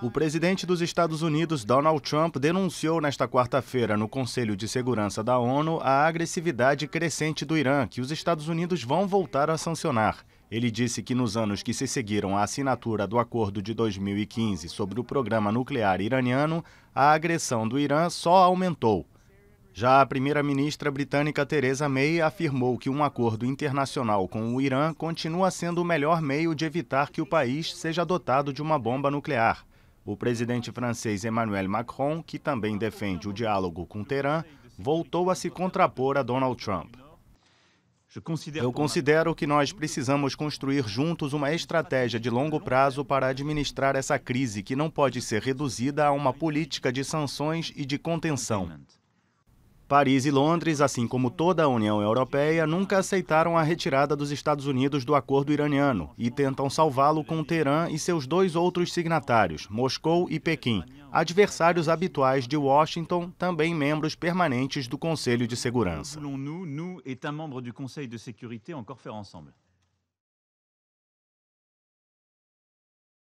O presidente dos Estados Unidos, Donald Trump, denunciou nesta quarta-feira no Conselho de Segurança da ONU a agressividade crescente do Irã, que os Estados Unidos vão voltar a sancionar. Ele disse que nos anos que se seguiram à assinatura do acordo de 2015 sobre o programa nuclear iraniano, a agressão do Irã só aumentou. Já a primeira-ministra britânica Theresa May afirmou que um acordo internacional com o Irã continua sendo o melhor meio de evitar que o país seja dotado de uma bomba nuclear. O presidente francês Emmanuel Macron, que também defende o diálogo com Teherã, voltou a se contrapor a Donald Trump. Eu considero que nós precisamos construir juntos uma estratégia de longo prazo para administrar essa crise que não pode ser reduzida a uma política de sanções e de contenção. Paris e Londres, assim como toda a União Europeia, nunca aceitaram a retirada dos Estados Unidos do acordo iraniano e tentam salvá-lo com Teherã e seus dois outros signatários, Moscou e Pequim, adversários habituais de Washington, também membros permanentes do Conselho de Segurança.